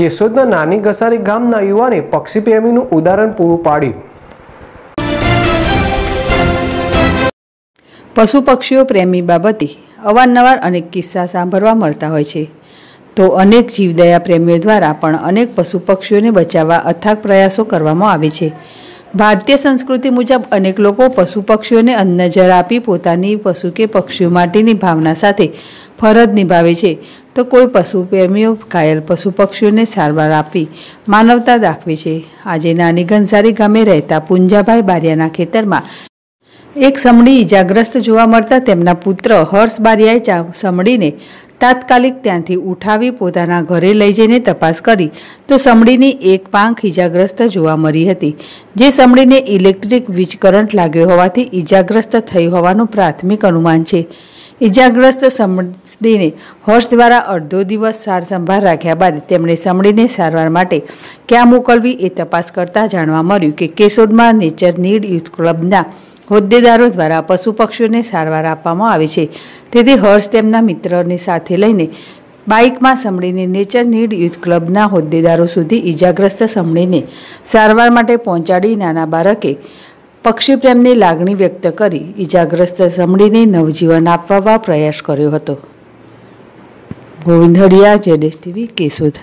કેશોદના નાની ઘસારી ગામના યુવાને પક્ષી પ્રેમીનું ઉદાહરણ પૂરું પાડ્યું પશુ પક્ષીઓ પ્રેમી બાબતે અવારનવાર અનેક કિસ્સા સાંભળવા મળતા હોય છે તો અનેક જીવદયા પ્રેમીઓ દ્વારા પણ અનેક પશુ પક્ષીઓને બચાવવા અથાગ પ્રયાસો કરવામાં આવે છે ભારતીય સંસ્કૃતિ મુજબ અનેક લોકો પશુ પક્ષીઓને અન્ન આપી પોતાની પશુ કે પક્ષીઓ માટેની ભાવના સાથે ફરજ નિભાવે છે તો કોઈ પશુ પ્રેમીઓ ઘાયલ પશુ પક્ષીઓને સારવાર આપી માનવતા દાખવી છે આજે નાની ઘનસારી ગામે રહેતા પુંજાભાઈ બારિયાના ખેતરમાં એક સમડી ઈજાગ્રસ્ત જોવા મળતા તેમના પુત્ર હર્ષ બારિયાએ ચા સમડીને તાત્કાલિક ત્યાંથી ઉઠાવી પોતાના ઘરે લઈ જઈને તપાસ કરી તો સમડીની એક પાંખ ઈજાગ્રસ્ત જોવા મળી હતી જે સમડીને ઇલેક્ટ્રિક વીજ કરંટ લાગ્યો હોવાથી ઈજાગ્રસ્ત થઈ હોવાનું પ્રાથમિક અનુમાન છે ઇજાગ્રસ્ત સમડીને હોશ દ્વારા અડધો દિવસ સાર સંભાળ રાખ્યા બાદ તેમણે સમડીને સારવાર માટે ક્યાં મોકલવી એ તપાસ કરતા જાણવા મળ્યું કે કેશોદમાં નેચર નીડ યુથ ક્લબના હોદ્દેદારો દ્વારા પશુ પક્ષીઓને સારવાર આપવામાં આવે છે તેથી હર્ષ તેમના મિત્રને સાથે લઈને બાઇકમાં સમડીને નેચર નીડ યુથ ક્લબના હોદ્દેદારો સુધી ઇજાગ્રસ્ત સમડીને સારવાર માટે પહોંચાડી નાના બાળકે પક્ષી પ્રેમની લાગણી વ્યક્ત કરી ઇજાગ્રસ્ત સમડીને નવજીવન આપવા પ્રયાસ કર્યો હતો ગોવિંદ હડિયા જેડેશ ટીવી કેશોદ